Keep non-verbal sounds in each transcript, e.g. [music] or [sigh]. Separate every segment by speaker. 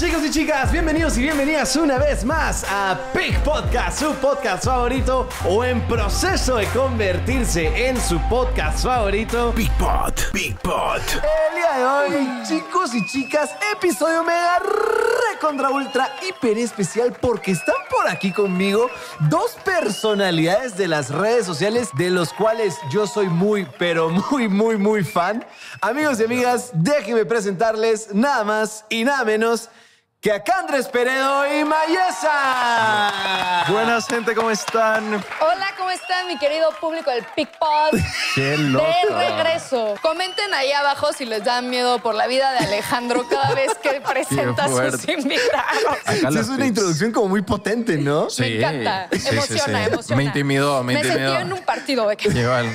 Speaker 1: chicos y chicas? Bienvenidos y bienvenidas una vez más a Big Podcast, su podcast favorito o en proceso de convertirse en su podcast favorito. Big Pod, Big Pod. El día de hoy, chicos y chicas, episodio mega contra ultra hiper especial porque están por aquí conmigo dos personalidades de las redes sociales de los cuales yo soy muy pero muy muy muy fan. Amigos y amigas, déjenme presentarles nada más y nada menos que acá Andrés Peredo y Mayesa. Buenas,
Speaker 2: gente, ¿cómo están?
Speaker 3: Hola, ¿cómo están, mi querido público del PicPod?
Speaker 2: ¡Qué loco! De
Speaker 3: regreso. Comenten ahí abajo si les da miedo por la vida de Alejandro cada [laughs] vez que presenta sus invitados. es una
Speaker 1: introducción como muy potente, ¿no? Sí. Me encanta. emociona, emociona. Me intimidó, me, intimidó. Me sentí en un partido. De Igual.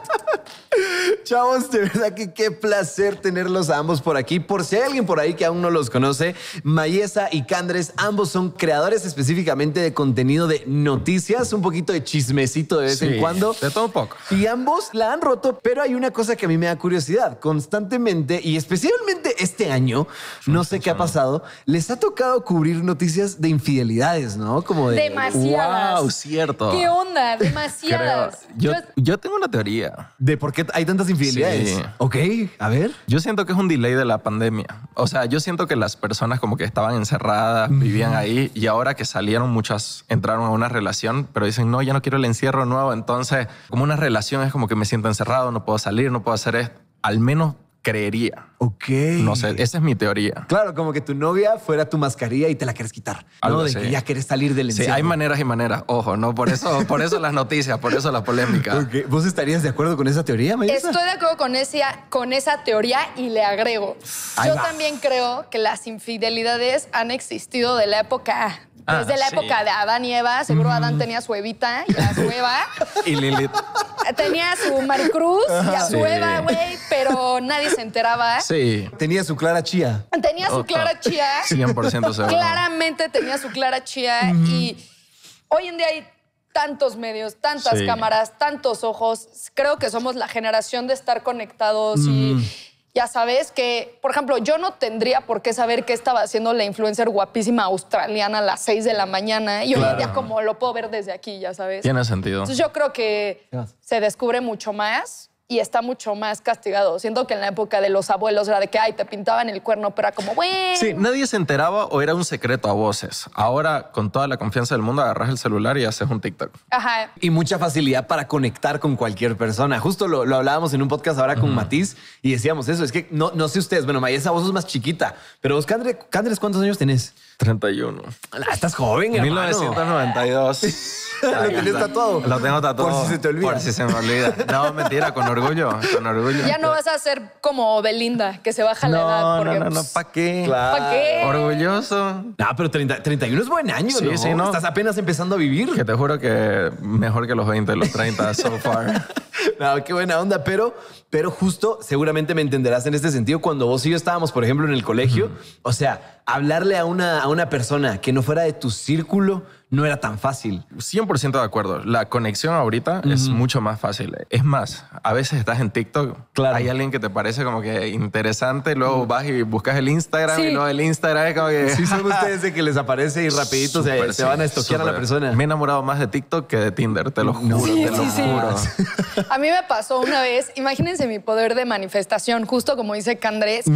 Speaker 1: [laughs] Chavos, de verdad que qué placer tenerlos a ambos por aquí. Por si hay alguien por ahí que aún no los conoce, Mayesa y Candres, ambos son creadores específicamente de contenido de noticias, un poquito de chismecito de vez en cuando. De todo un poco. Y ambos la han roto, pero hay una cosa que a mí me da curiosidad. Constantemente y especialmente este año, no sé qué ha pasado, les ha tocado cubrir noticias de infidelidades, ¿no? Como
Speaker 2: de... Demasiadas. Wow, cierto. ¿Qué
Speaker 3: onda? [laughs] Demasiadas.
Speaker 2: Yo, yo tengo una teoría. ¿De por qué hay tantas infidelidades? Sí. Ok, a ver. Yo siento que es un delay de la pandemia. O sea, yo siento que las personas como que estaban encerradas, vivían ahí y ahora que salieron muchas entraron a una relación, pero dicen, no, ya no quiero el encierro nuevo. Entonces, como una relación es como que me siento encerrado, no puedo salir, no puedo hacer esto. Al menos creería. Ok. No sé, esa es mi teoría.
Speaker 1: Claro, como que tu novia fuera tu mascarilla y te la quieres quitar.
Speaker 2: ¿no? De que ya quieres salir del encierro. Sí, hay maneras y maneras. Ojo, no, por eso, por eso las noticias, por eso la polémica. ¿Vos estarías de acuerdo con esa teoría, Estoy de
Speaker 3: acuerdo con esa, con esa teoría y le agrego. Yo también creo que las infidelidades han existido de la época
Speaker 2: desde pues la ah, época de
Speaker 3: Adán y Eva, seguro Adán tenía su Evita y a su Eva.
Speaker 2: [laughs] y Lilith.
Speaker 3: Tenía su Maricruz y a su Eva, güey, pero nadie se enteraba.
Speaker 1: Sí. Tenía su Clara Chía.
Speaker 3: Tenía su Clara Chía. 100% seguro. Claramente tenía su Clara Chía y hoy en día hay tantos medios, tantas cámaras, tantos ojos. Creo que somos la generación de estar conectados y ya sabes, que, por ejemplo, yo no tendría por qué saber qué estaba haciendo la influencer guapísima australiana a las seis de la mañana. Y hoy día como lo puedo ver desde aquí, ya sabes. Tiene sentido. Entonces yo creo que se descubre mucho más y está mucho más castigado. Siento que en la época de los abuelos era de que, ay, te pintaban el cuerno, pero era como, bueno. Sí,
Speaker 2: nadie se enteraba o era un secreto a voces. Ahora, con toda la confianza del mundo, agarras el celular y haces un TikTok. Ajá. Y mucha facilidad para conectar con cualquier persona.
Speaker 1: Justo lo, hablábamos en un podcast ahora con Matiz y decíamos eso. Es que no, no sé ustedes, bueno, Maya, esa voz es más chiquita, pero vos, Candres, ¿cuántos años tenés? 31. Ah, estás joven, hermano.
Speaker 2: 1992.
Speaker 1: [laughs] ¿Lo tienes tatuado? Lo tengo tatuado. Por si se te olvida. Por si se me olvida.
Speaker 2: No, mentira, con orgullo, con orgullo. Ya
Speaker 3: no vas a ser como Belinda, que se baja la edad. Porque, no, no, no,
Speaker 2: ¿para qué? Claro. qué? Orgulloso. No, pero 31 es buen año, sí, ¿no? Sí, no. Estás apenas empezando a vivir. Que te juro que mejor que los 20, los 30, so [laughs] far.
Speaker 1: no, qué buena onda, pero, pero justo seguramente me entenderás en este sentido cuando vos y yo estábamos, por ejemplo, en el colegio. O sea, hablarle a una, a una persona que no fuera de tu círculo no
Speaker 2: era tan fácil. 100% de acuerdo. La conexión ahorita es mucho más fácil. Es más, a veces estás en TikTok, claro. hay alguien que te parece como que interesante, luego vas y buscas el Instagram y luego el Instagram es como que... Sí, son [laughs] ustedes de que les aparece y rapidito se, van a estoquear a la persona. Me he enamorado más de TikTok que de Tinder, te lo juro, sí, te lo juro.
Speaker 3: [laughs] A mí me pasó una vez, imagínense mi poder de manifestación, justo como dice Candrés,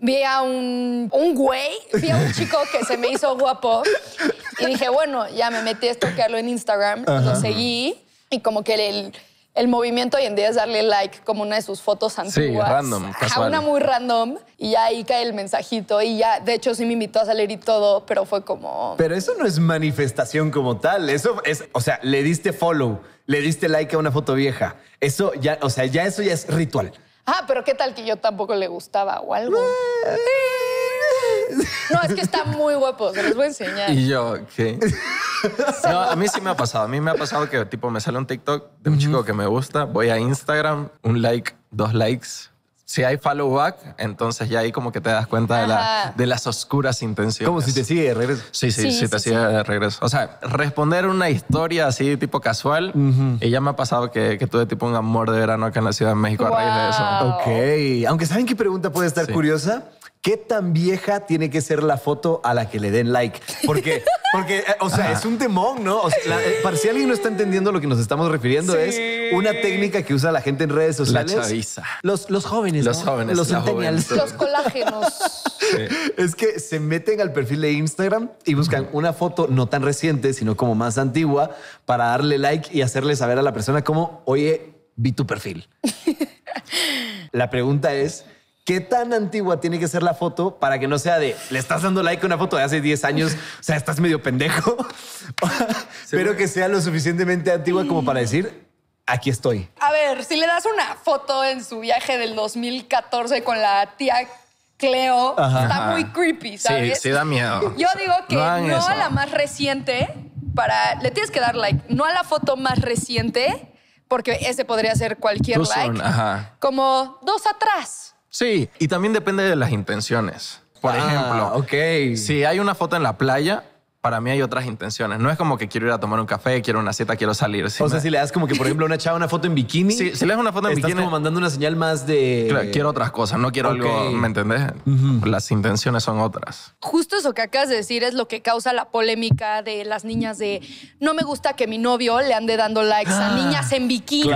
Speaker 3: vi a un, un güey, vi a un chico que se me hizo guapo y dije, bueno, ya me metí a stalkearlo en Instagram, lo seguí y como que el, el movimiento hoy en día es darle like como una de sus fotos antiguas. Sí, random, casual. A una muy random. Y ya ahí cae el mensajito. Y ya, de hecho, sí me invitó a salir y todo, pero fue como...
Speaker 1: Pero eso no es manifestación como tal. Eso es, o sea, le diste follow, le diste like a una foto vieja. Eso ya, o sea, ya eso ya es ritual.
Speaker 3: Ah, pero ¿qué tal que yo tampoco le gustaba o algo? Eh, [laughs] No, es que está muy guapo, se los voy a enseñar. Y
Speaker 2: yo, ¿qué? No, a mí sí me ha pasado. A mí me ha pasado que, tipo, me sale un TikTok de un chico que me gusta, voy a Instagram, un like, dos likes. Si hay follow back, entonces ya ahí como que te das cuenta de, la, de las oscuras intenciones. Como si te sigue de regreso. Sí, sí, Sí, te sigue de regreso. O sea, responder una historia así tipo casual. Y ya me ha pasado que, tuve tipo un amor de verano acá en la Ciudad de México a raíz de eso.
Speaker 1: Ok. Aunque saben qué pregunta puede estar curiosa. ¿Qué tan vieja tiene que ser la foto a la que le den like? Porque, [laughs] porque eh, o sea, es un temón, ¿no? O eh, para si alguien no está entendiendo lo que nos estamos refiriendo, es una técnica que usa la gente en redes sociales. Los, jóvenes. Los jóvenes. Los Los
Speaker 3: colágenos.
Speaker 1: Es que se meten al perfil de Instagram y buscan una foto no tan reciente, sino como más antigua, para darle like y hacerle saber a la persona como, oye, vi tu perfil. [laughs] la pregunta es ¿Qué tan antigua tiene que ser la foto para que no sea de le estás dando like a una foto de hace 10 años? O sea, estás medio pendejo. [laughs] Pero que sea lo suficientemente antigua como para decir aquí estoy.
Speaker 3: A ver, si le das una foto en su viaje del 2014 con la tía Cleo,
Speaker 2: está muy creepy, ¿sabes? Sí, sí da miedo. Yo digo que no, a la
Speaker 3: más reciente, para le tienes que dar like, no a la foto más reciente, porque ese podría ser cualquier like, como dos atrás.
Speaker 2: Sí, y también depende de las intenciones. Por ah, ejemplo, si hay una foto en la playa, para mí hay otras intenciones. No es como que quiero ir a tomar un café, quiero una cita, quiero salir. o sea, si le das como que, por ejemplo, a una chava una foto en bikini. si le das una foto en estás bikini. como mandando una señal más de. Claro, quiero otras cosas, no quiero algo. ¿Me entendés? Las intenciones son otras.
Speaker 3: Justo eso que acabas de decir es lo que causa la polémica de las niñas de no me gusta que mi novio le ande dando likes a ah, niñas en bikini.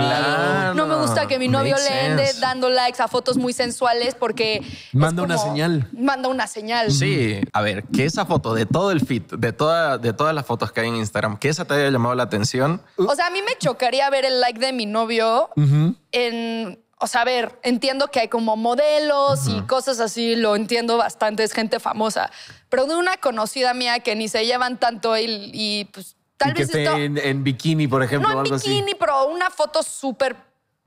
Speaker 3: No me gusta que mi novio le ande dando likes a fotos muy sensuales porque. Manda una señal. Manda una señal. Sí.
Speaker 2: A ver, que esa foto de todo el fit, de todas las fotos que hay en Instagram, que esa te haya llamado la atención.
Speaker 3: O sea, a mí me chocaría ver el like de mi novio en o sea, a ver, entiendo que hay como modelos y cosas así, lo entiendo bastante, es gente famosa, pero de una conocida mía que ni se llevan tanto y, y pues tal vez...
Speaker 1: en, bikini, por ejemplo. No en bikini,
Speaker 3: pero una foto súper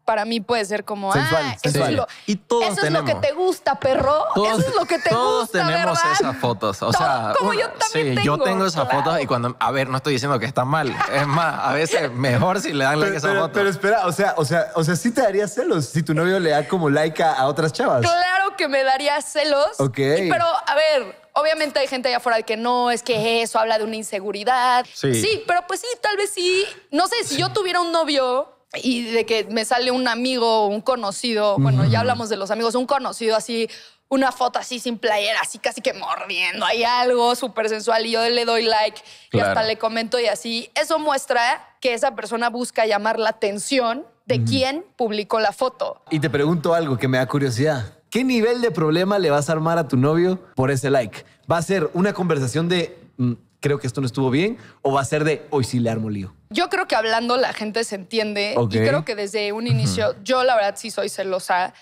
Speaker 3: para mí puede ser como, ah, eso, es lo, y todos eso es lo que te gusta, perro. eso es lo que te gusta. Todos
Speaker 2: tenemos esas fotos. O sea, como yo también sí, Yo tengo esas fotos y cuando, a ver, no estoy diciendo que está mal. Es más, a veces mejor si le dan like a esas fotos. Pero
Speaker 1: espera, o sea, o sea, o sea, sí te daría celos si tu novio le da como like a, otras chavas.
Speaker 3: Claro que me daría celos. Ok. pero, a ver, Obviamente hay gente allá afuera que no, es que eso habla de una inseguridad. Sí. sí. pero pues sí, tal vez sí. No sé, si yo tuviera un novio y de que me sale un amigo, un conocido, bueno, ya hablamos de los amigos, un conocido así, una foto así sin playera, así casi que mordiendo, hay algo súper sensual y yo le doy like y hasta le comento y así. Eso muestra que esa persona busca llamar la atención de quién quien publicó la foto.
Speaker 1: Y te pregunto algo que me da curiosidad. ¿Qué nivel de problema le vas a armar a tu novio por ese like? ¿Va a ser una conversación de mm, creo que esto no estuvo bien? ¿O va a ser de hoy sí le armo lío?
Speaker 3: Yo creo que hablando la gente se entiende y creo que desde un inicio, yo la verdad sí soy celosa.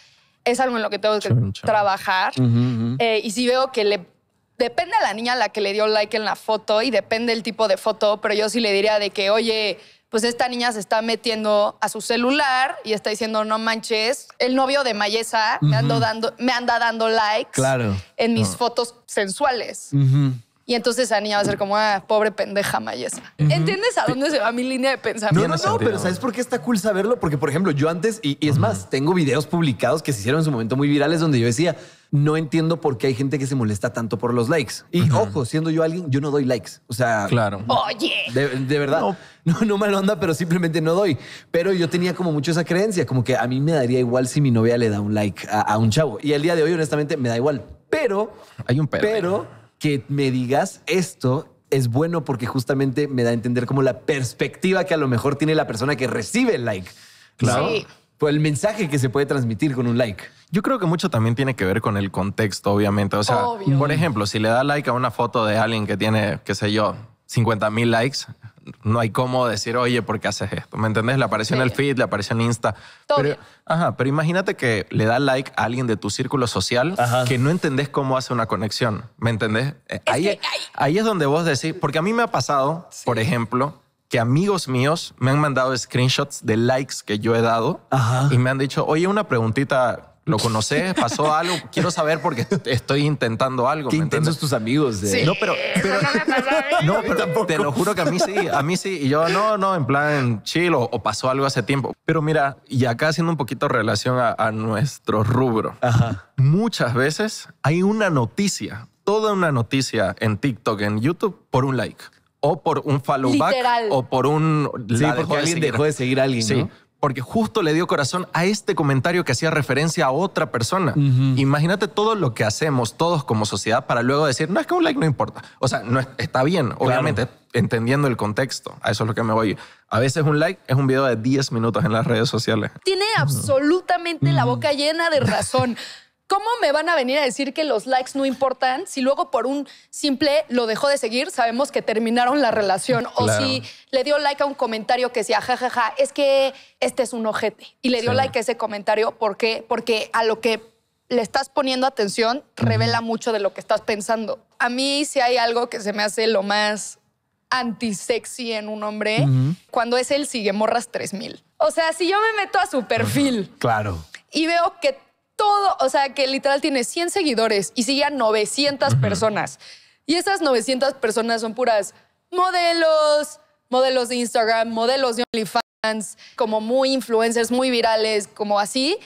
Speaker 3: Es algo en lo que tengo que trabajar. Eh, y si sí veo que le depende a la niña la que le dio like en la foto y depende el tipo de foto, pero yo sí le diría de que, oye, pues esta niña se está metiendo a su celular y está diciendo, no manches, el novio de Mayesa me, dando, me anda dando likes en mis ah. fotos sensuales. Y entonces esa niña va a ser como, ah, pobre pendeja mayesa. ¿Entiendes a dónde se va mi línea de pensamiento? No, no, pero ¿sabes
Speaker 1: por qué está cool saberlo? Porque, por ejemplo, yo antes, y, es más, tengo videos publicados que se hicieron en su momento muy virales donde yo decía, no entiendo por qué hay gente que se molesta tanto por los likes. Y ojo, siendo yo alguien, yo no doy likes. O sea, Oye. De, verdad. No. [laughs] no, no mal onda, pero simplemente no doy. Pero yo tenía como mucho esa creencia, como que a mí me daría igual si mi novia le da un like a, un chavo. Y el día de hoy, honestamente, me da igual. Pero, hay un pero. pero que me digas esto es bueno porque justamente me da a entender
Speaker 2: como la perspectiva que a lo mejor tiene la persona que recibe el like. Claro. Sí. el mensaje que se puede transmitir con un like. Yo creo que mucho también tiene que ver con el contexto, obviamente. O sea, por ejemplo, si le da like a una foto de alguien que tiene, qué sé yo, 50 mil likes, no hay cómo decir, oye, ¿por qué haces esto? ¿Me entendés? Le apareció en el feed, le apareció en Insta. pero, ajá, pero imagínate que le da like a alguien de tu círculo social que no entendés cómo hace una conexión. ¿Me entendés? Eh, ahí, es donde vos decís, porque a mí me ha pasado, por ejemplo, que amigos míos me han mandado screenshots de likes que yo he dado y me han dicho, oye, una preguntita ¿Lo conoces? ¿Pasó algo? Quiero saber porque estoy intentando algo. ¿Qué tus amigos? De... Eh. no, pero, no, [laughs] pero te lo juro que a mí sí, a mí sí. Y yo, no, no, en plan chill o, pasó algo hace tiempo. Pero mira, y acá haciendo un poquito relación a, nuestro rubro. Muchas veces hay una noticia, toda una noticia en TikTok, en YouTube, por un like o por un follow back o por un... Sí, alguien seguir. dejó de seguir a alguien, ¿no? porque justo le dio corazón a este comentario que hacía referencia a otra persona. Imagínate todo lo que hacemos todos como sociedad para luego decir, no es que un like no importa. O sea, no está bien, obviamente, entendiendo el contexto. A eso es lo que me voy. A veces un like es un video de 10 minutos en las redes sociales.
Speaker 3: Tiene absolutamente la boca llena de razón. [laughs] ¿Cómo me van a venir a decir que los likes no importan si luego por un simple lo dejó de seguir, sabemos que terminaron la relación? O si le dio like a un comentario que decía, jajaja, ja, es que este es un ojete. Y le dio like a ese comentario porque, porque a lo que le estás poniendo atención revela mucho de lo que estás pensando. A mí si hay algo que se me hace lo más antisexy en un hombre, cuando es el sigue morras 3000. O sea, si yo me meto a su
Speaker 2: perfil.
Speaker 1: Claro.
Speaker 3: Y veo que todo, o sea, que literal tiene 100 seguidores y sigue a 900 personas. Y esas 900 personas son puras modelos, modelos de Instagram, modelos de OnlyFans, como muy influencers, muy virales, como así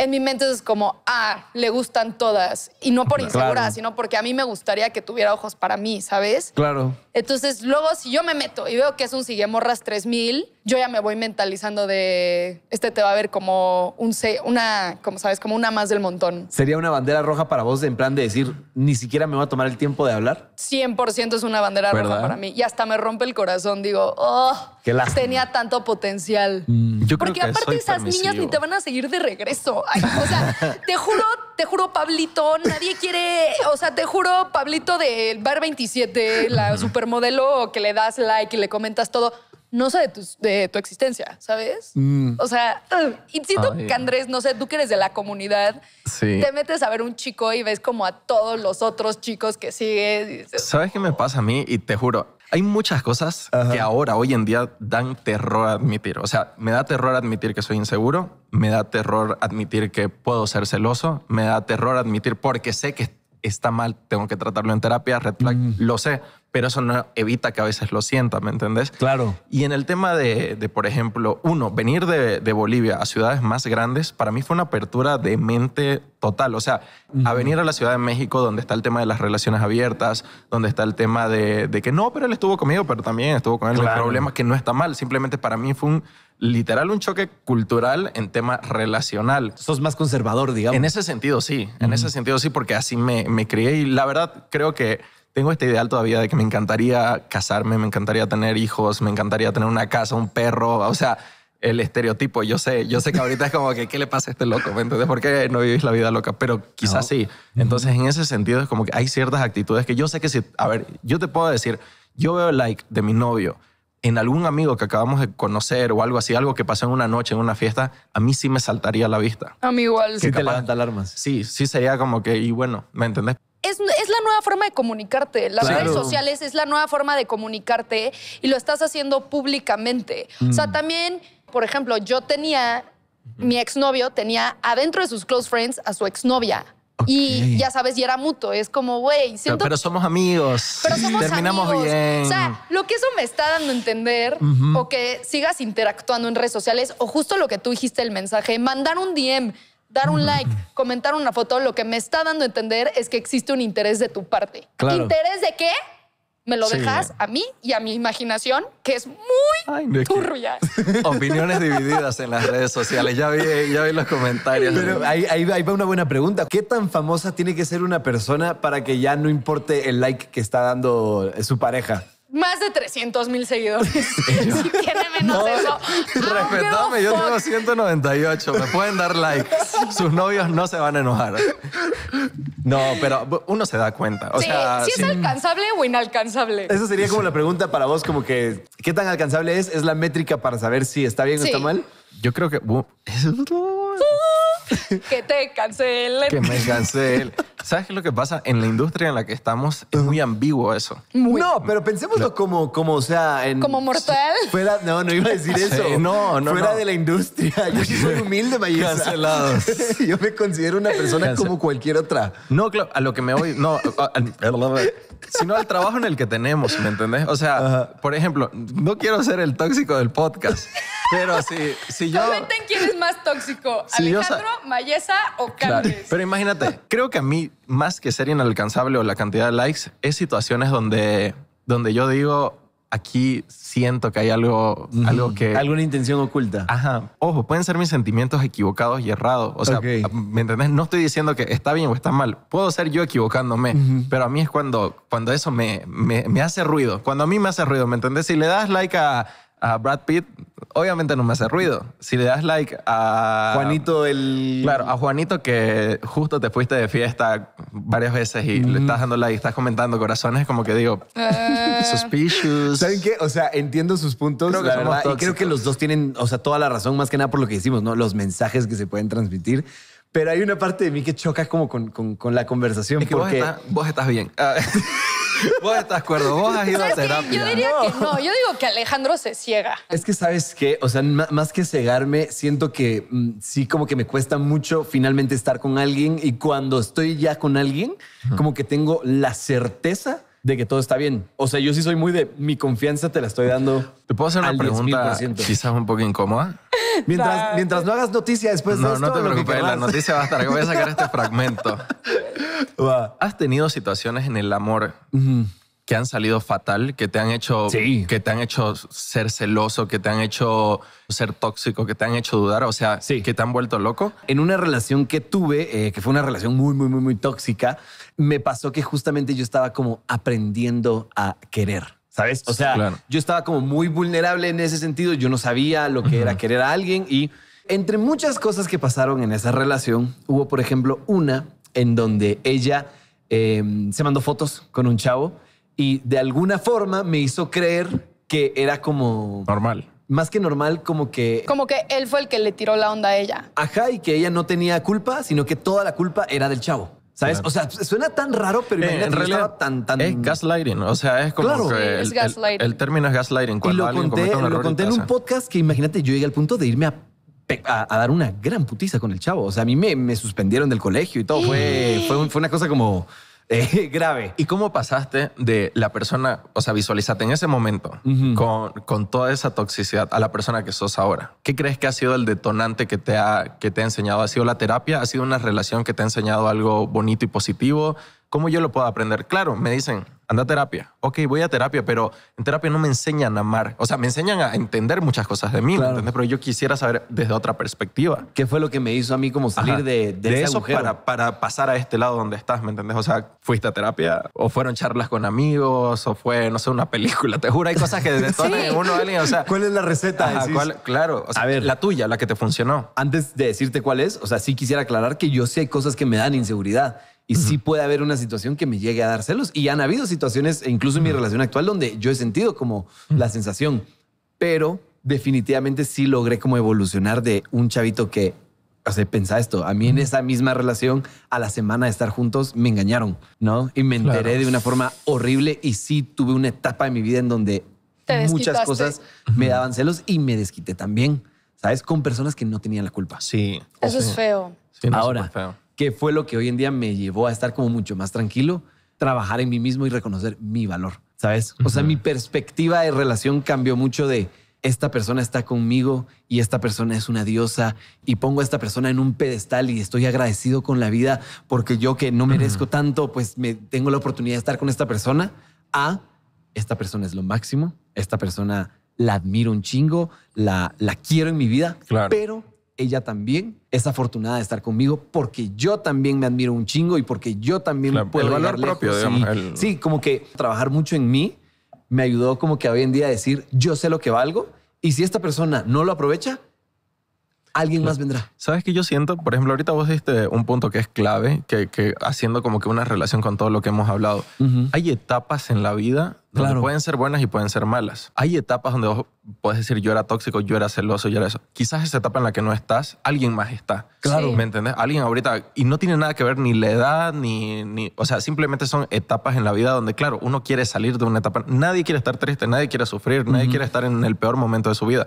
Speaker 3: en mi mente es como, ah, le gustan todas. Y no por insegura, sino porque a mí me gustaría que tuviera ojos para mí, ¿sabes? Claro. Entonces, luego, si yo me meto y veo que es un morras 3000, yo ya me voy mentalizando de este te va a ver como un una, como sabes, como una más del montón.
Speaker 1: ¿Sería una bandera roja para vos en plan de decir, ni siquiera me va a tomar el tiempo de hablar?
Speaker 3: 100% es una bandera roja para mí. Y hasta me rompe el corazón. Digo, oh, tenía tanto potencial.
Speaker 2: Mm. Porque aparte esas niñas ni te
Speaker 3: van a seguir de regreso. [laughs] o sea, te juro, te juro, Pablito, nadie quiere, o sea, te juro, Pablito del Bar 27, la supermodelo que le das like y le comentas todo no sé de tu, existencia, ¿sabes? Mm. O sea, y siento que Andrés, no sé, tú que eres de la comunidad, te metes a ver un chico y ves como a todos los otros chicos que sigues.
Speaker 2: ¿Sabes qué me pasa a mí? Y te juro, hay muchas cosas que ahora, hoy en día, dan terror a admitir. O sea, me da terror admitir que soy inseguro, me da terror admitir que puedo ser celoso, me da terror admitir porque sé que está mal, tengo que tratarlo en terapia, red flag, mm. lo sé, pero eso no evita que a veces lo sienta, ¿me entendés? Claro. Y en el tema de, por ejemplo, uno, venir de, Bolivia a ciudades más grandes, para mí fue una apertura de mente total. O sea, a venir a la Ciudad de México, donde está el tema de las relaciones abiertas, donde está el tema de, que no, pero él estuvo conmigo, pero también estuvo con él el problema, que no está mal. Simplemente para mí fue un literal un choque cultural en tema relacional. Sos más conservador, digamos. En ese sentido, sí. En ese sentido, sí, porque así me crié y la verdad creo que tengo este ideal todavía de que me encantaría casarme, me encantaría tener hijos, me encantaría tener una casa, un perro, o sea, el estereotipo. Yo sé, yo sé que ahorita es como que, ¿qué le pasa a este loco? ¿Me entiendes? ¿Por qué no vivís la vida loca? Pero quizás sí. Entonces, en ese sentido, es como que hay ciertas actitudes que yo sé que si, a ver, yo te puedo decir, yo veo el like de mi novio en algún amigo que acabamos de conocer o algo así, algo que pasó en una noche, en una fiesta, a mí sí me saltaría la vista.
Speaker 3: A mí igual. Sí, te levanta
Speaker 2: alarmas. Sí, sí sería como que, y bueno, ¿me entendés?
Speaker 3: es, la nueva forma de comunicarte. Las redes sociales es la nueva forma de comunicarte y lo estás haciendo públicamente. O sea, mm. también, por ejemplo, yo tenía, mi exnovio tenía adentro de sus close friends a su exnovia. Y ya sabes, y era mutuo. Es como, güey, siento. Pero,
Speaker 2: somos amigos. Pero somos Terminamos bien. O sea,
Speaker 3: lo que eso me está dando a entender, o que sigas interactuando en redes sociales, o justo lo que tú dijiste el mensaje, mandar un DM dar un like, comentar una foto, lo que me está dando a entender es que existe un interés de tu parte. ¿Interés de qué? Me lo dejas a mí y a mi imaginación, que es muy Ay, [laughs]
Speaker 2: Opiniones divididas en las redes sociales. Ya vi,
Speaker 1: los comentarios. Pero ahí, va una buena pregunta. ¿Qué tan famosa tiene que ser una persona para que ya no importe el like que está dando eh, su pareja?
Speaker 3: más de 300 mil seguidores.
Speaker 2: [laughs] si
Speaker 1: tiene menos no, eso. Respetame, yo
Speaker 2: tengo 198. Me pueden dar likes Sus novios no se van a enojar. No, pero uno se da cuenta. O sea, si es
Speaker 3: alcanzable o inalcanzable. Esa sería
Speaker 2: como la pregunta para vos, como que,
Speaker 1: ¿qué tan alcanzable es? ¿Es la métrica para saber si está bien o está mal? Yo creo que. [laughs]
Speaker 3: que te cancelen. Que me
Speaker 2: cancele ¿Sabes qué es lo que pasa? En la industria en la que estamos es muy ambiguo eso.
Speaker 1: No, pero pensémoslo
Speaker 2: como, como, o sea, Como
Speaker 1: mortal. [laughs]
Speaker 2: no, no iba a decir eso. no, no. Fuera de la industria. Yo sí soy humilde, maíz. Cancelados.
Speaker 1: [laughs] Yo me considero una persona como cualquier otra.
Speaker 2: No, a lo que me voy, no, perdón. sino al trabajo en el que tenemos, ¿me entendés? O sea, por ejemplo, no quiero ser el tóxico del podcast. Pero si, si yo. Comenten
Speaker 3: quién es más tóxico, Alejandro, Mayesa o
Speaker 2: Pero imagínate, creo que a mí, más que ser inalcanzable o la cantidad de likes, es situaciones donde, donde yo digo, aquí siento que hay algo, algo que... Alguna intención oculta. Ajá. Ojo, pueden ser mis sentimientos equivocados y errados. O sea, ah, ¿me entendés? No estoy diciendo que está bien o está mal. Puedo ser yo equivocándome, pero a mí es cuando, cuando eso me, me, me, hace ruido. Cuando a mí me hace ruido, ¿me entendés? Si le das like a, a Brad Pitt, obviamente no me hace ruido. Si le das like a... Juanito el... Claro, a Juanito que justo te fuiste de fiesta varias veces y le estás dando like, estás comentando corazones, como que digo, eh. suspicious. ¿Saben qué? O sea, entiendo sus puntos, creo que y creo
Speaker 1: que los dos tienen, o sea, toda la razón, más que nada por lo que decimos, ¿no? Los mensajes que se pueden transmitir. Pero hay una parte de mí que choca como con, con, la conversación. que porque... vos, estás,
Speaker 2: vos estás bien. Ah.
Speaker 1: [laughs] [laughs] Vos estás acuerdo, vos has ido a terapia. Yo diría que no,
Speaker 3: yo digo que Alejandro se ciega.
Speaker 1: Es que sabes que, o sea, más que cegarme, siento que mm, sí como que me cuesta mucho finalmente estar con alguien y cuando estoy ya con alguien, como que tengo la certeza de que todo está bien. O sea, yo sí soy muy de mi confianza te la estoy dando.
Speaker 2: Te puedo hacer una pregunta quizás un poco incómoda.
Speaker 1: Mientras, mientras no hagas noticia después no, no te preocupes, la noticia va a estar. Voy a sacar este [laughs]
Speaker 2: fragmento. ¿Has tenido situaciones en el amor que han salido fatal, que te han hecho, que te han hecho ser celoso, que te han hecho ser tóxico, que te han hecho dudar, o sea, que te han vuelto loco? En una relación que tuve, eh, que fue una relación muy, muy, muy, muy tóxica, me pasó
Speaker 1: que justamente yo estaba como aprendiendo a querer. ¿Sabes? O sea, yo estaba como muy vulnerable en ese sentido. Yo no sabía lo que era querer a alguien. Y entre muchas cosas que pasaron en esa relación, hubo, por ejemplo, una en donde ella em, se mandó fotos con un chavo y de alguna forma me hizo creer que era como... Normal más que normal, como que.
Speaker 3: Como que él fue el que le tiró la onda a ella.
Speaker 1: Ajá, y que ella no tenía culpa, sino que toda la culpa era del chavo. ¿Sabes? O sea, suena tan raro, pero eh, en realidad
Speaker 2: tan, tan... Es gaslighting, o sea, es como que el, término es gaslighting. Cuando y lo conté, en un
Speaker 1: podcast que imagínate, yo llegué al punto de irme a dar una gran
Speaker 2: putiza con el chavo. O sea, a mí me, suspendieron del colegio y todo. fue, fue, una cosa como eh, [laughs] grave. ¿Y cómo pasaste de la persona, o sea, visualizate en ese momento con, toda esa toxicidad a la persona que sos ahora? ¿Qué crees que ha sido el detonante que te ha, que te ha enseñado? ¿Ha sido la terapia? ¿Ha sido una relación que te ha enseñado algo bonito y positivo? ¿Cómo yo lo puedo aprender? Claro, me dicen, anda a terapia. Ok, voy a terapia, pero en terapia no me enseñan a amar. O sea, me enseñan a entender muchas cosas de mí, ¿me entiendes? Pero yo quisiera saber desde otra perspectiva. ¿Qué fue lo que me hizo a mí como salir de, de, eso Para, pasar a este lado donde estás, ¿me entendés? O sea, fuiste a terapia, o fueron charlas con amigos, o fue, no sé, una película. Te juro, hay cosas que desde [laughs] sí. uno alguien. O sea, ¿cuál es la receta? claro, a ver, la tuya, la que te funcionó. Antes de decirte
Speaker 1: cuál es, o sea, sí quisiera aclarar que yo sí hay cosas que me dan inseguridad y sí puede haber una situación que me llegue a dar celos. Y han habido situaciones, incluso en mi relación actual, donde yo he sentido como la sensación, pero definitivamente sí logré como evolucionar de un chavito que, o sea, pensaba esto, a mí en esa misma relación, a la semana de estar juntos, me engañaron, ¿no? Y me enteré de una forma horrible y sí tuve una etapa de mi vida en donde
Speaker 2: muchas cosas
Speaker 1: me daban celos y me desquité también, ¿sabes? Con personas que no tenían la culpa. Sí. Eso es feo. Ahora que fue lo que hoy en día me llevó a estar como mucho más tranquilo, trabajar en mí mismo y reconocer mi valor, ¿sabes? O sea, mi perspectiva de relación cambió mucho de esta persona está conmigo y esta persona es una diosa y pongo a esta persona en un pedestal y estoy agradecido con la vida porque yo que no merezco tanto, pues me tengo la oportunidad de estar con esta persona a esta persona es lo máximo, esta persona la admiro un chingo, la, la quiero en mi vida, pero ella también es afortunada de estar conmigo porque yo también me admiro un chingo y porque yo también puedo hablar. propio, sí, sí, como que trabajar mucho en mí me ayudó como que hoy en día a decir, yo
Speaker 2: sé lo que valgo y si esta persona no lo aprovecha, alguien más vendrá. ¿Sabes qué yo siento? Por ejemplo, ahorita vos diste un punto que es clave, que, haciendo como que una relación con todo lo que hemos hablado. Hay etapas en la vida donde pueden ser buenas y pueden ser malas. Hay etapas donde vos puedes decir yo era tóxico, yo era celoso, yo era eso. Quizás esa etapa en la que no estás, alguien más está. Claro. ¿Me entendés? Alguien ahorita, y no tiene nada que ver ni la edad, ni, ni, o sea, simplemente son etapas en la vida donde, claro, uno quiere salir de una etapa. Nadie quiere estar triste, nadie quiere sufrir, nadie quiere estar en el peor momento de su vida.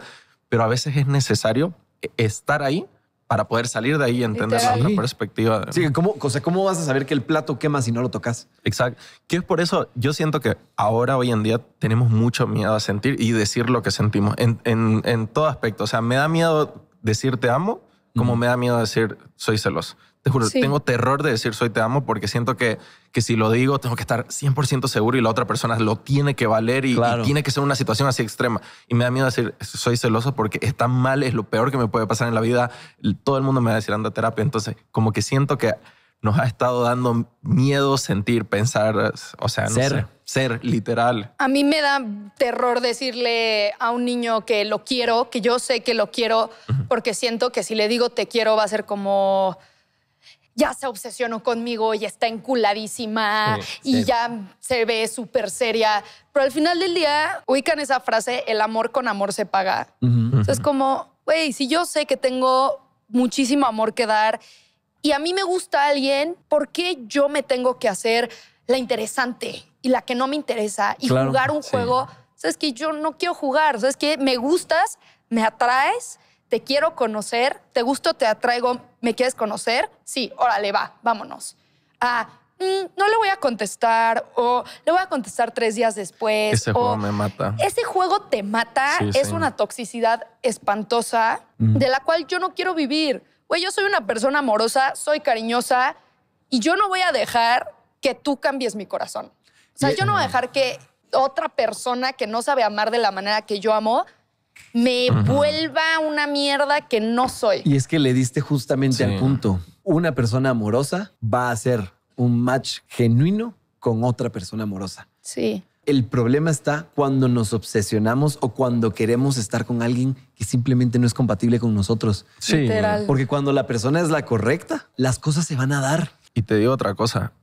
Speaker 2: Pero a veces es necesario estar ahí para poder salir de ahí y entender la otra perspectiva. Sí, ¿cómo, o sea, ¿cómo vas a saber que el plato quema si no lo tocas? Exacto. Que es por eso yo siento que ahora, hoy en día, tenemos mucho miedo a sentir y decir lo que sentimos en, en, en todo aspecto. O sea, me da miedo decir te amo, como me da miedo decir soy celoso. Te juro, tengo terror de decir soy te amo porque siento que, si lo digo tengo que estar 100% seguro y la otra persona lo tiene que valer y, tiene que ser una situación así extrema. Y me da miedo decir soy celoso porque está mal, es lo peor que me puede pasar en la vida. Todo el mundo me va a decir anda a terapia. Entonces, como que siento que nos ha estado dando miedo sentir, pensar, o sea, no ser. ser literal.
Speaker 3: A mí me da terror decirle a un niño que lo quiero, que yo sé que lo quiero, porque siento que si le digo te quiero va a ser como ya se obsesionó conmigo y está enculadísima y ya se ve súper seria. Pero al final del día, ubican esa frase, el amor con amor se paga. Es como, güey, si yo sé que tengo muchísimo amor que dar y a mí me gusta alguien, ¿por qué yo me tengo que hacer la interesante y la que no me interesa y jugar un juego? Sabes que yo no quiero jugar, sabes que me gustas, me atraes te quiero conocer, te gusto, te atraigo, me quieres conocer, sí, órale, va, vámonos. Ah, mm, no le voy a contestar o le voy a contestar tres días después. Ese juego me
Speaker 1: mata. Ese
Speaker 3: juego te mata, es una toxicidad espantosa de la cual yo no quiero vivir. Güey, yo soy una persona amorosa, soy cariñosa y yo no voy a dejar que tú cambies mi corazón. O sea, yo no voy a dejar que otra persona que no sabe amar de la manera que yo amo me vuelva una mierda que no soy.
Speaker 1: Y es que le diste justamente al punto. Una persona amorosa va a ser un match genuino con otra persona amorosa. Sí. El problema está cuando nos obsesionamos o cuando queremos estar con alguien que simplemente no es compatible con nosotros. Sí. Porque cuando la
Speaker 2: persona es la correcta, las cosas se van a dar. Y te digo otra cosa,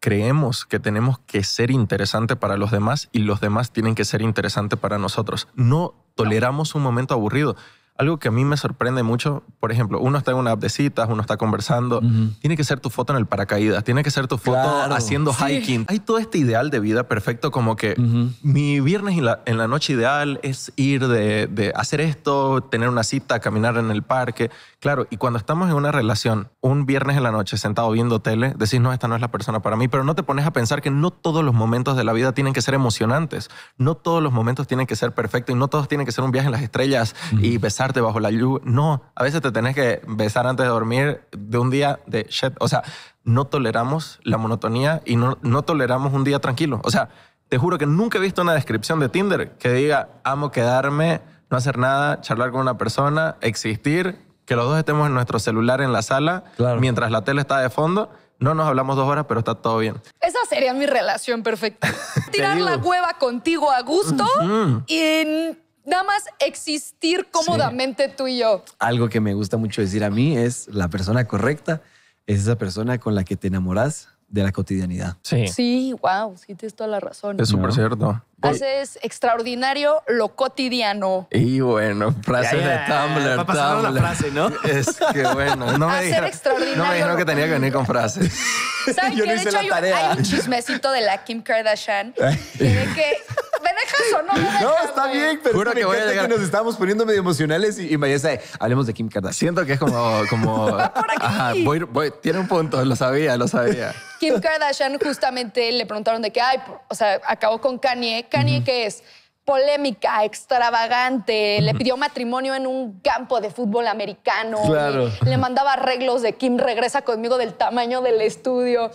Speaker 2: creemos que tenemos que ser interesante para los demás y los demás tienen que ser interesante para nosotros. No toleramos un momento aburrido. Algo que a mí me sorprende mucho, por ejemplo, uno está en una app de citas, uno está conversando, tiene que ser tu foto en el paracaídas, tiene que ser tu foto haciendo hiking. Hay todo este ideal de vida perfecto como que mi viernes en la, en la, noche ideal es ir de, hacer esto, tener una cita, caminar en el parque. Claro, y cuando estamos en una relación, un viernes en la noche sentado viendo tele, decís, no, esta no es la persona para mí, pero no te pones a pensar que no todos los momentos de la vida tienen que ser emocionantes, no todos los momentos tienen que ser perfectos y no todos tienen que ser un viaje en las estrellas y besar bajo la lluvia. No, a veces te tenés que besar antes de dormir de un día de shit. O sea, no toleramos la monotonía y no, toleramos un día tranquilo. O sea, te juro que nunca he visto una descripción de Tinder que diga, amo quedarme, no hacer nada, charlar con una persona, existir, que los dos estemos en nuestro celular en la sala, mientras la tele está de fondo. No nos hablamos dos horas, pero está todo bien.
Speaker 3: Esa sería mi relación perfecta. [laughs] Tirar la cueva contigo a gusto y nada más existir cómodamente tú y yo.
Speaker 1: Algo que me gusta mucho decir a mí es la persona correcta es esa persona con la que te enamoras de la cotidianidad. Sí. Sí,
Speaker 3: wow, sí tienes toda la razón. Es súper cierto. Haces extraordinario lo cotidiano.
Speaker 2: Y bueno, frase de Tumblr. Tumblr. Es que bueno, no me dijeron, no me que tenía que venir con frases. [laughs]
Speaker 3: Yo que no hice de hecho la tarea. Hay, un, chismecito de la Kim Kardashian tiene [laughs] que ¿Me dejas o no? no, está
Speaker 1: bien, pero Juro que, nos estamos poniendo medio emocionales y, y dice, hablemos de Kim Kardashian. Siento que es como...
Speaker 2: [laughs] tiene un punto, lo sabía, lo sabía.
Speaker 3: Kim Kardashian justamente le preguntaron de que, ay, o sea, acabó con Kanye. Kanye que es polémica, extravagante, le pidió matrimonio en un campo de fútbol americano, le, mandaba arreglos de Kim regresa conmigo del tamaño del estudio.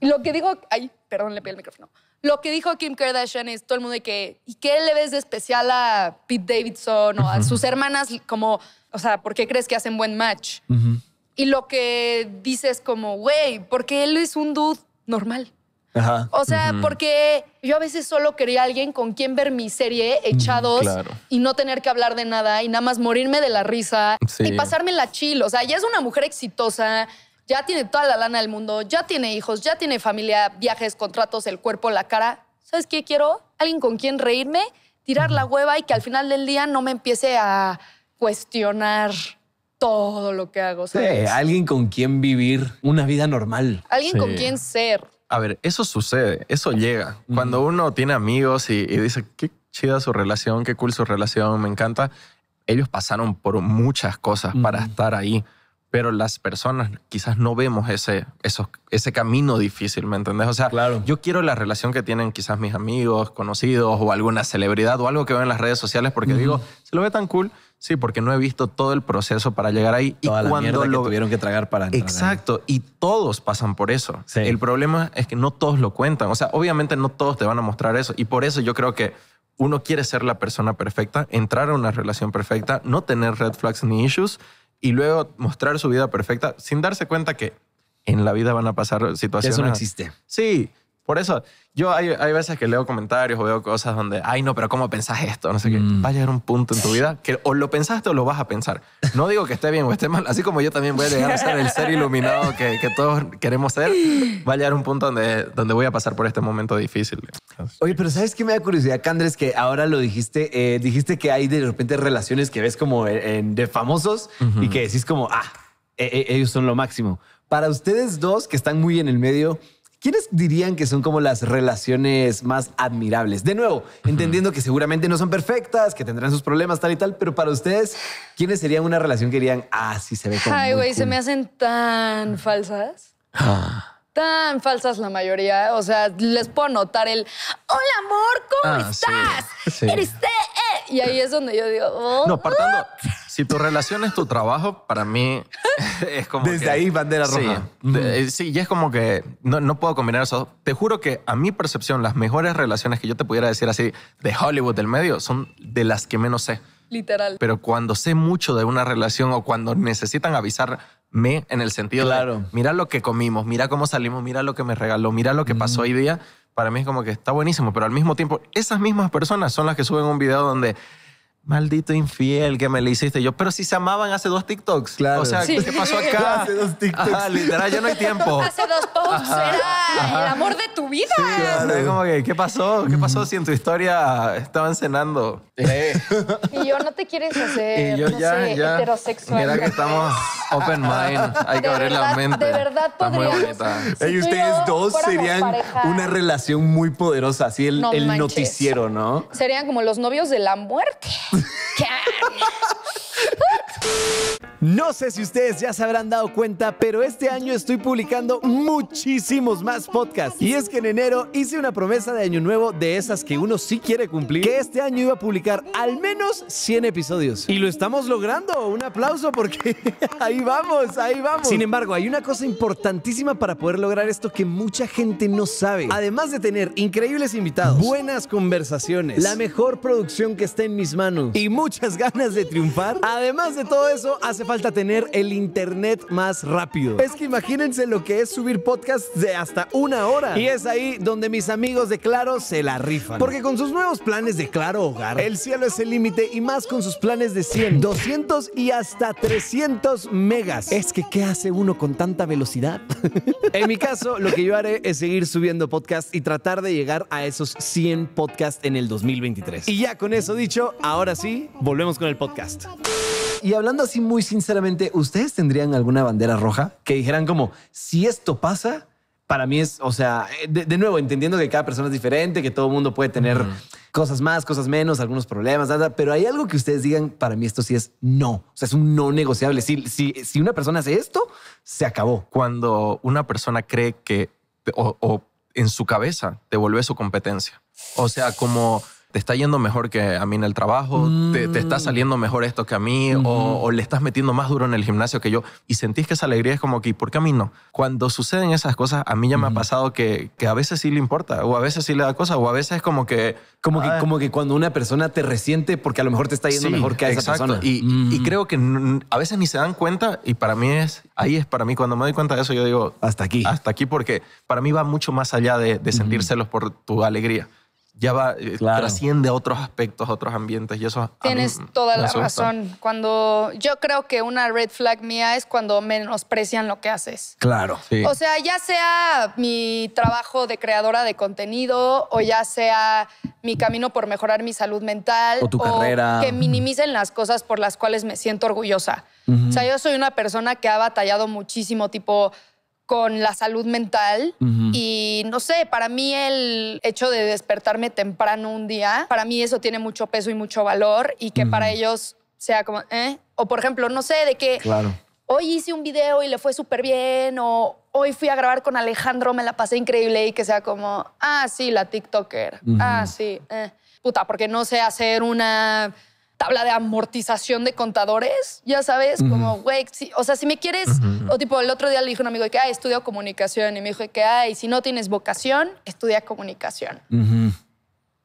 Speaker 3: lo que digo, ay, perdón, le pido el micrófono lo que dijo Kim Kardashian es todo el mundo de que, ¿y qué le ves de especial a Pete Davidson o a sus hermanas? Como, o sea, ¿por qué crees que hacen buen match? Y lo que dices como, güey, porque él es un dude normal. O sea, porque yo a veces solo quería a alguien con quien ver mi serie echados y no tener que hablar de nada y nada más morirme de la risa y pasarme la chill. O sea, ya es una mujer exitosa, ya tiene toda la lana del mundo, ya tiene hijos, ya tiene familia, viajes, contratos, el cuerpo, la cara. ¿Sabes qué quiero? Alguien con quien reírme, tirar la hueva y que al final del día no me empiece a cuestionar todo lo que hago. Sí,
Speaker 2: alguien con quien vivir una vida normal. Alguien con quien ser. A ver, eso sucede, eso llega. Cuando uno tiene amigos y, dice, qué chida su relación, qué cool su relación, me encanta. Ellos pasaron por muchas cosas para estar ahí pero las personas quizás no vemos ese, ese camino difícil, ¿me entiendes? O sea, yo quiero la relación que tienen quizás mis amigos, conocidos o alguna celebridad o algo que veo en las redes sociales porque digo, se lo ve tan cool. Sí, porque no he visto todo el proceso para llegar ahí. y la cuando lo... tuvieron que tragar para entrar Exacto, y todos pasan por eso. El problema es que no todos lo cuentan. O sea, obviamente no todos te van a mostrar eso. Y por eso yo creo que uno quiere ser la persona perfecta, entrar a una relación perfecta, no tener red flags ni issues, y luego mostrar su vida perfecta sin darse cuenta que en la vida van a pasar situaciones. Eso no existe. Sí, por eso, yo hay, veces que leo comentarios o veo cosas donde, ay, no, pero ¿cómo pensás esto? No sé qué. Mm. Va a llegar un punto en tu vida que o lo pensaste o lo vas a pensar. No digo que esté bien o esté mal, así como yo también voy a llegar a ser el ser iluminado que, todos queremos ser, va a llegar un punto donde, donde voy a pasar por este momento difícil.
Speaker 1: Oye, pero ¿sabes qué me da curiosidad, Candres? Que ahora lo dijiste, eh, dijiste que hay de repente relaciones que ves como de famosos y que decís como, ah, e, e, ellos son lo máximo. Para ustedes dos que están muy en el medio, ¿Quiénes dirían que son como las relaciones más admirables? De nuevo, entendiendo que seguramente no son perfectas, que tendrán sus problemas tal y tal, pero para ustedes, ¿quiénes serían una relación que dirían, ah, sí se ve como Ay, güey, se me
Speaker 3: hacen tan falsas.
Speaker 1: Ah.
Speaker 3: tan falsas la mayoría. O sea, les puedo notar el Hola amor, ¿cómo ah,
Speaker 1: estás?
Speaker 2: Eres
Speaker 3: Y ahí es donde yo digo, oh, no,
Speaker 2: partando, si tu relación es tu trabajo, para mí [laughs] es
Speaker 1: como. Desde ahí, bandera roja. Mm. Eh,
Speaker 2: sí, y es como que no, puedo combinar eso. Te juro que, a mi percepción, las mejores relaciones que yo te pudiera decir así de Hollywood, del medio, son de las que menos sé.
Speaker 3: Literal. Pero
Speaker 2: cuando sé mucho de una relación o cuando necesitan avisarme en el sentido claro. mira lo que comimos, mira cómo salimos, mira lo que me regaló, mira lo que mm. pasó hoy día, para mí es como que está buenísimo, pero al mismo tiempo esas mismas personas son las que suben un video donde Maldito infiel que me le hiciste. Yo, pero si se amaban hace dos TikToks. Claro. O sea, ¿qué pasó acá? [laughs] hace dos TikToks. literal, ya no hay tiempo. [laughs] hace
Speaker 3: dos TikToks era el amor de tu vida. Sí, claro.
Speaker 2: como que, ¿qué pasó? ¿Qué pasó si en tu historia estaban cenando? [laughs]
Speaker 3: Y yo, no te quieres hacer, y yo no ya, sé, ya. heterosexual. Mira que
Speaker 2: estamos open mind.
Speaker 1: Hay que abrir la mente. De verdad bonita. Si ustedes dos serían una relación muy poderosa. Así el, el noticiero, ¿no?
Speaker 3: Serían como los novios de la muerte. Cat.
Speaker 1: No sé si ustedes ya se habrán dado cuenta, pero este año estoy publicando muchísimos más podcasts. Y es que en enero hice una promesa de año nuevo de esas que uno sí quiere cumplir, que este año iba a publicar al menos 100 episodios. Y lo estamos logrando. Un aplauso porque [laughs] ahí vamos, ahí vamos. Sin embargo, hay una cosa importantísima para poder lograr esto que mucha gente no sabe. Además de tener increíbles invitados, buenas conversaciones, la mejor producción que está en mis manos y muchas ganas de triunfar, además de todo todo eso hace falta tener el internet más rápido. Es que imagínense lo que es subir podcasts de hasta una hora. Y es ahí donde mis amigos de Claro se la rifan. Porque con sus nuevos planes de Claro Hogar, el cielo es el límite y más con sus planes de 100, 200 y hasta 300 megas. Es que ¿qué hace uno con tanta velocidad? [laughs] en mi caso, lo que yo haré es seguir subiendo podcasts y tratar de llegar a esos 100 podcasts en el 2023. Y ya con eso dicho, ahora sí, volvemos con el podcast. Y hablando así muy sinceramente, ¿ustedes tendrían alguna bandera roja que dijeran como, si esto pasa, para mí es, o sea, eh, de, nuevo, entendiendo que cada persona es diferente, que todo el mundo puede tener cosas más, cosas menos, algunos problemas, nada, pero hay algo que ustedes digan, para mí esto sí es no, o sea, es un no negociable. Si, una persona hace esto,
Speaker 2: se acabó. Cuando una persona cree que, o, en su cabeza, devuelve su competencia. O sea, como te está yendo mejor que a mí en el trabajo, te, está mm. saliendo mejor esto que a mí, o, le estás metiendo más duro en el gimnasio que yo, y sentís que esa alegría es como que, ¿por qué a mí no? Cuando suceden esas cosas, a mí ya me ha pasado que, que, a veces sí le importa, o a veces sí le da cosa, o a veces es como que... Como, que, ah". como que cuando una persona te resiente porque a lo mejor te está yendo mejor que a esa persona. Y, mm. creo que a veces ni se dan cuenta, y para mí es, ahí es para mí, cuando me doy cuenta de eso, yo digo... Hasta aquí. Hasta aquí, porque para mí va mucho más allá de, de sentir celos por tu alegría ya va, eh, trasciende a otros aspectos, a otros ambientes y eso... Tienes toda la razón.
Speaker 3: Cuando yo creo que una red flag mía es cuando menosprecian lo que haces.
Speaker 1: Claro. O sea,
Speaker 3: ya sea mi trabajo de creadora de contenido o ya sea mi camino por mejorar mi salud mental o, tu que minimicen las cosas por las cuales me siento orgullosa. O sea, yo soy una persona que ha batallado muchísimo, tipo con la salud mental y no sé, para mí el hecho de despertarme temprano un día, para mí eso tiene mucho peso y mucho valor y que para ellos sea como, ¿eh? O por ejemplo, no sé, de que hoy hice un video y le fue súper bien o hoy fui a grabar con Alejandro, me la pasé increíble y que sea como, ah, sí, la TikToker, ah, sí, eh". puta, porque no sé hacer una tabla de amortización de contadores, ya sabes, como, güey, o sea, si me quieres, o tipo, el otro día le dije a un amigo que, ay, estudio comunicación, y me dijo que, ay, si no tienes vocación, estudia comunicación.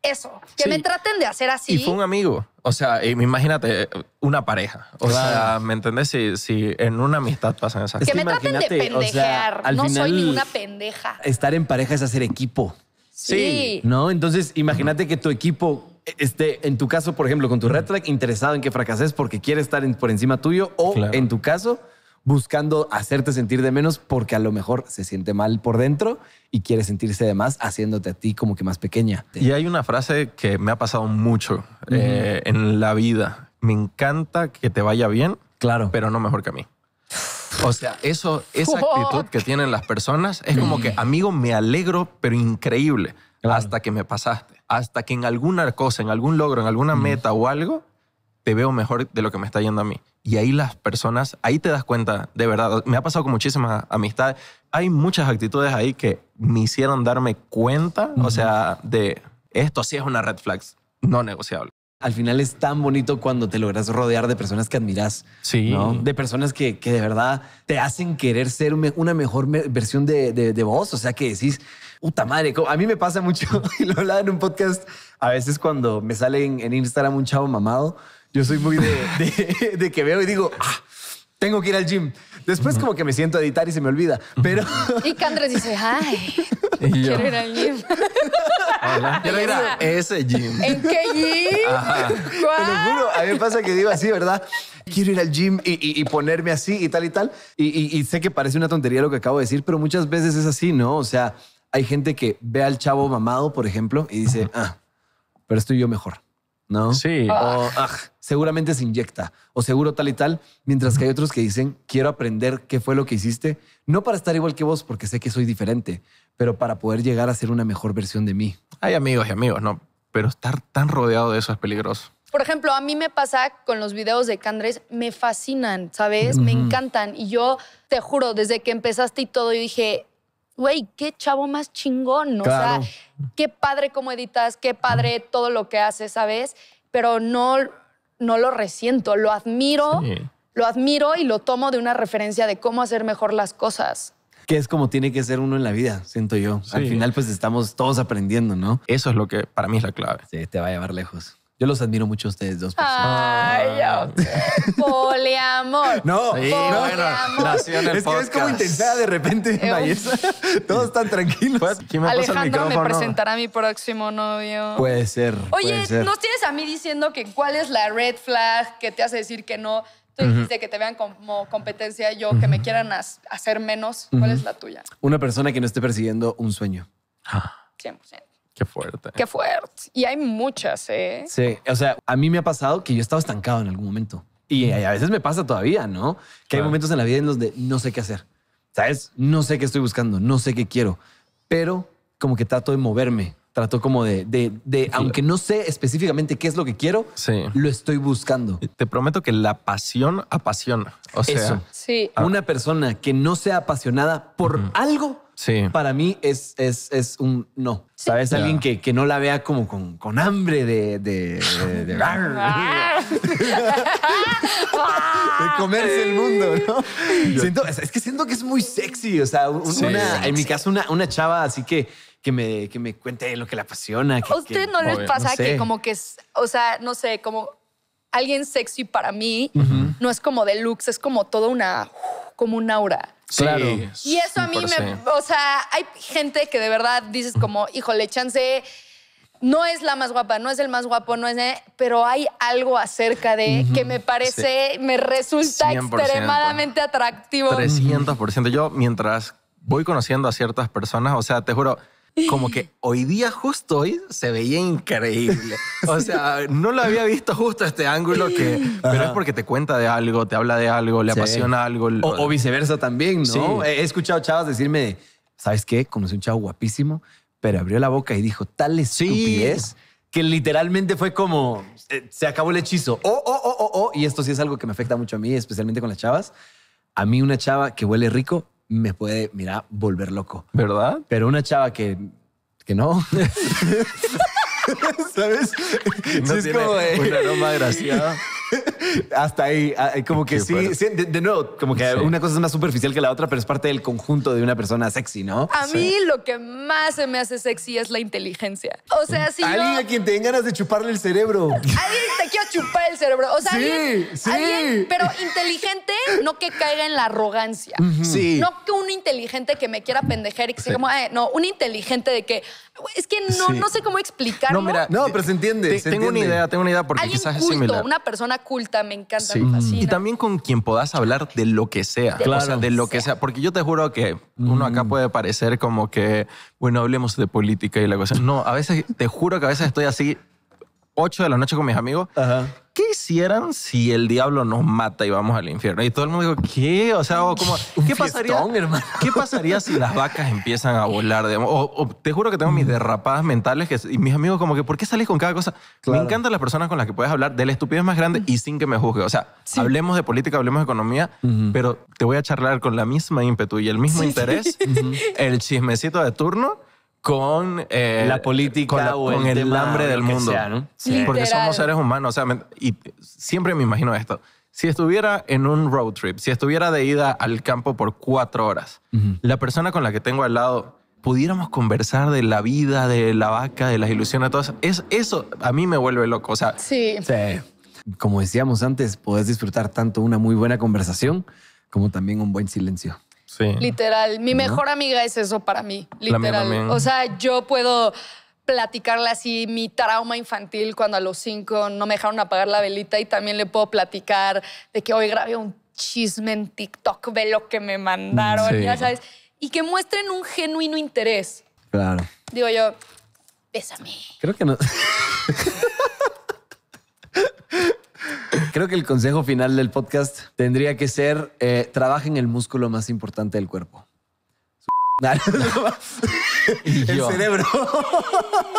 Speaker 3: Eso, que me traten de hacer así. Y fue
Speaker 2: un amigo, o sea, imagínate eh, una pareja, o sea, ¿me entendés? Si, en una amistad pasan esas cosas. Que me traten de pendejear, no soy ninguna
Speaker 3: pendeja.
Speaker 2: Estar en pareja es hacer equipo.
Speaker 1: sí. ¿No? Entonces, imagínate que tu equipo este, en tu caso, por ejemplo, con tu red interesado en que fracases porque quiere estar por encima tuyo o en tu caso, buscando hacerte sentir de menos porque a lo mejor se siente mal por dentro y quiere sentirse de más haciéndote a ti como que más pequeña.
Speaker 2: Y hay una frase que me ha pasado mucho eh, en la vida. Me encanta que te vaya bien, claro, pero no mejor que a mí. O sea, eso, esa actitud que tienen las personas es como que, amigo, me alegro, pero increíble, hasta que me pasaste hasta que en alguna cosa, en algún logro, en alguna meta o algo, te veo mejor de lo que me está yendo a mí. Y ahí las personas, ahí te das cuenta, de verdad, me ha pasado con muchísimas amistades. Hay muchas actitudes ahí que me hicieron darme cuenta, o sea, de esto sí es una red flag no negociable al final es tan bonito
Speaker 1: cuando te logras rodear de personas que admiras. Sí. De personas que, de verdad te hacen querer ser una mejor versión de, de, vos. O sea, que decís, puta madre, a mí me pasa mucho, [laughs] y lo hablaba en un podcast, a veces cuando me sale en, Instagram un chavo mamado, yo soy muy de, [laughs] que veo y digo, ah, tengo que ir al gym. Después como que me siento a editar y se me olvida, pero...
Speaker 3: Y Candres dice, ay,
Speaker 1: [laughs] quiero ir al gym. Hola. Yo ese gym.
Speaker 3: ¿En qué gym? Te
Speaker 1: lo juro, a mí me pasa que digo así, ¿verdad? Quiero ir al gym y, ponerme así y tal y tal. Y, y sé que parece una tontería lo que acabo de decir, pero muchas veces es así, ¿no? O sea, hay gente que ve al chavo mamado, por ejemplo, y dice, ah, pero estoy yo mejor. ¿no? Sí. O, ah. Ah, seguramente se inyecta, o seguro tal y tal, mientras que hay otros que dicen, quiero aprender qué fue lo que hiciste, no para estar igual que vos, porque sé que soy diferente, pero para poder llegar a ser una mejor versión
Speaker 2: de mí. Hay amigos y amigos, ¿no? Pero estar tan rodeado de eso es peligroso.
Speaker 3: Por ejemplo, a mí me pasa con los videos de Candres, me fascinan, ¿sabes? Me encantan. Y yo te juro, desde que empezaste y todo, yo dije, güey, qué chavo más chingón. O sea, qué padre cómo editas, qué padre todo lo que haces, ¿sabes? Pero no, no lo resiento, lo admiro, lo admiro y lo tomo de una referencia de cómo hacer mejor las cosas.
Speaker 1: Que es como tiene que ser uno en la vida, siento yo. Al final, pues estamos todos aprendiendo, ¿no? Eso es lo que para mí es la clave. Sí, te va a llevar lejos. Yo los admiro mucho a ustedes dos. Ay,
Speaker 3: ah. yo. Poliamor. No, no. poliamor. es que
Speaker 2: es como intentada de repente. Todos están tranquilos. Pues, Alejandro me presentará
Speaker 3: a mi próximo novio. Puede
Speaker 1: ser. Oye, puede nos
Speaker 3: tienes a mí diciendo que cuál es la red flag que te hace decir que no. Tú dijiste que te vean como competencia, yo que me quieran hacer menos. ¿Cuál es la tuya?
Speaker 1: Una persona que no esté persiguiendo un sueño. 100%. Qué fuerte. Qué
Speaker 3: fuerte. Y hay muchas, ¿eh?
Speaker 1: Sí, o sea, a mí me ha pasado que yo estaba estancado en algún momento. Y a veces me pasa todavía, ¿no? Que hay momentos en la vida en los de no sé qué hacer. ¿Sabes? No sé qué estoy buscando, no sé qué quiero. Pero como que trato de moverme, trato como de, de, de aunque no sé específicamente qué es lo que quiero, lo estoy buscando. Te prometo que la pasión apasiona. O sea, ah. una persona que no sea apasionada por algo para mí es, un no. ¿Sabes? Alguien que, que, no la vea como con, hambre de. [laughs] [laughs] de, comerse el mundo, ¿no? Siento, es que siento que es muy sexy. O sea, en mi caso, una, chava así que. Que me, que me cuente lo que la apasiona. ¿A usted no les pasa que como
Speaker 3: que, es, o sea, no sé, como alguien sexy para mí no es como deluxe, es como toda una, como un aura. Claro.
Speaker 2: y eso a mí me,
Speaker 3: o sea, hay gente que de verdad dices como, híjole, chance no es la más guapa, no es el más guapo, no es, pero hay algo acerca de que me parece, me resulta extremadamente atractivo. 300%.
Speaker 2: Yo mientras voy conociendo a ciertas personas, o sea, te juro, como que hoy día justo hoy se veía increíble. O sea, no lo había visto justo este ángulo que... Pero es porque te cuenta de algo, te habla de algo, le apasiona algo. O, viceversa también, ¿no? He escuchado chavas decirme,
Speaker 1: ¿sabes qué? Conocí un chavo guapísimo, pero abrió la boca y dijo tal estupidez sí. que literalmente fue como, eh, se acabó el hechizo. Oh, oh, oh, oh, oh. Y esto sí es algo que me afecta mucho a mí, especialmente con las chavas. A mí una chava que huele rico me puede, mira, volver loco. ¿Verdad? Pero una chava que, que no. [laughs] [laughs] ¿Sabes? No sí, es como, un aroma [laughs] [laughs] hasta ahí, ah, eh, como que sí, de, nuevo, como que una cosa es más superficial que la otra, pero es parte del conjunto de una persona sexy, ¿no? A mí
Speaker 3: lo que más se me hace sexy es la inteligencia. O sea, si Alguien a
Speaker 1: quien te den ganas de chuparle el cerebro. Alguien
Speaker 3: te quiero chupar el cerebro. O sea, alguien, pero inteligente, no que caiga en la arrogancia. Sí. No que un inteligente que me quiera pendejer y que sea como, no, un inteligente de que, es que no, sé cómo explicarlo. No, mira,
Speaker 2: no, pero se entiende. tengo una idea, tengo una idea porque quizás es similar. Una
Speaker 3: persona culta, me encanta, Y también
Speaker 2: con quien podás hablar de lo que sea. O sea, de lo que sea. Porque yo te juro que uno acá mm. puede parecer como que, bueno, hablemos de política y la cosa. No, a veces, te juro que a veces estoy así 8 de la noche con mis amigos. ¿Qué hicieran si el diablo nos mata y vamos al infierno? Y todo el mundo dijo, ¿qué? O sea, [laughs] ¿qué, pasaría, ¿qué pasaría si las vacas empiezan a volar? de te juro que tengo mis mm. derrapadas mentales que, y mis amigos como que, ¿por qué salís con cada cosa? Me encantan las personas con las que puedes hablar de la estupidez más grande y sin que me juzgue. O sea, hablemos de política, hablemos de economía, pero te voy a charlar con la misma ímpetu y el mismo interés, [laughs] el chismecito de turno con eh, la política con, el, hambre del mundo. Porque somos seres humanos. O sea, y siempre me imagino esto. Si estuviera en un road trip, si estuviera de ida al campo por cuatro horas, la persona con la que tengo al lado pudiéramos conversar de la vida, de la vaca, de las ilusiones, todo eso. Es, eso a mí me vuelve loco. O sea,
Speaker 1: sí. Como decíamos antes, podés disfrutar tanto una muy buena conversación como también un buen silencio.
Speaker 2: Sí.
Speaker 3: Literal. Mi mejor amiga es eso para mí. Literal. O sea, yo puedo platicarle así mi trauma infantil cuando a los cinco no me dejaron apagar la velita y también le puedo platicar de que hoy grabé un chisme en TikTok, ve lo que me
Speaker 2: mandaron, ya sabes.
Speaker 3: Y que muestren un genuino interés. Claro. Digo yo, bésame.
Speaker 1: Creo que no. [laughs] Creo que el consejo final del podcast tendría que ser eh, trabajen el músculo más importante del cuerpo. [laughs] [laughs] el cerebro.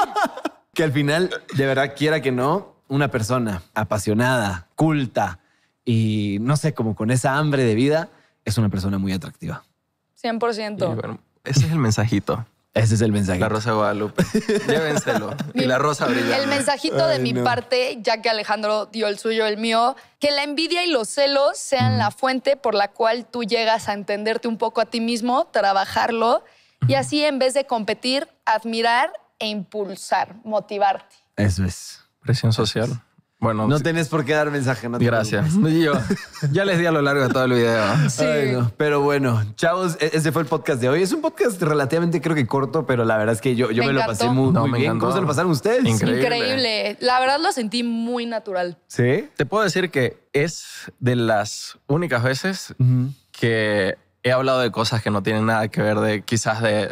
Speaker 1: [laughs] que al final, de verdad, quiera que no, una persona apasionada, culta y no sé, como con esa hambre de vida, es una persona muy atractiva.
Speaker 3: 100%.
Speaker 2: ese es el mensajito. Ese es el mensaje. La Rosa Guadalupe. [laughs] Llévenselo. y la Rosa brilla. El mensajito de mi parte,
Speaker 3: ya que Alejandro dio el suyo, el mío, que la envidia y los celos sean la fuente por la cual tú llegas a entenderte un poco a ti mismo, trabajarlo y así en vez de competir, admirar e impulsar, motivarte.
Speaker 2: Eso es. Presión social. Bueno, no tenés por qué dar
Speaker 1: mensaje, no Gracias. [laughs] Yo, ya les di a lo largo de todo el video. [laughs] Sí. Pero bueno, chavos, e-, ese fue el podcast de hoy. Es un podcast relativamente, creo que corto, pero la verdad es que yo, yo me, lo pasé muy,
Speaker 2: bien. ¿Cómo se lo pasaron ustedes? Increíble.
Speaker 3: La verdad lo sentí muy natural.
Speaker 2: Sí. Te puedo decir que es de las únicas veces que he hablado de cosas que no tienen nada que ver, de quizás de,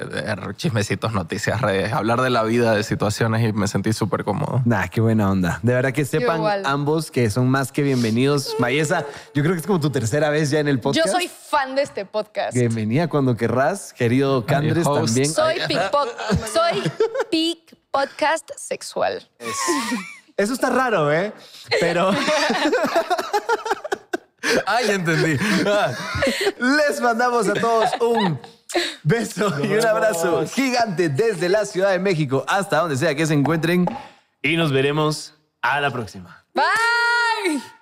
Speaker 2: chismecitos, noticias, redes, hablar de la vida, de situaciones y me sentí súper cómodo. Nah, qué buena onda. De verdad que sepan ambos que son
Speaker 1: más que bienvenidos. Mayesa, yo creo que es como tu tercera vez ya en el podcast. Yo soy
Speaker 3: fan de este podcast.
Speaker 1: Bienvenida cuando querrás, querido Candres también. Soy
Speaker 3: soy pick [laughs] podcast sexual.
Speaker 1: Eso está raro, ¿eh? Pero... [laughs] Ay, entendí. Les mandamos a todos un beso y un abrazo gigante desde la Ciudad de México hasta donde sea que se encuentren. Y nos veremos a la próxima.
Speaker 3: Bye.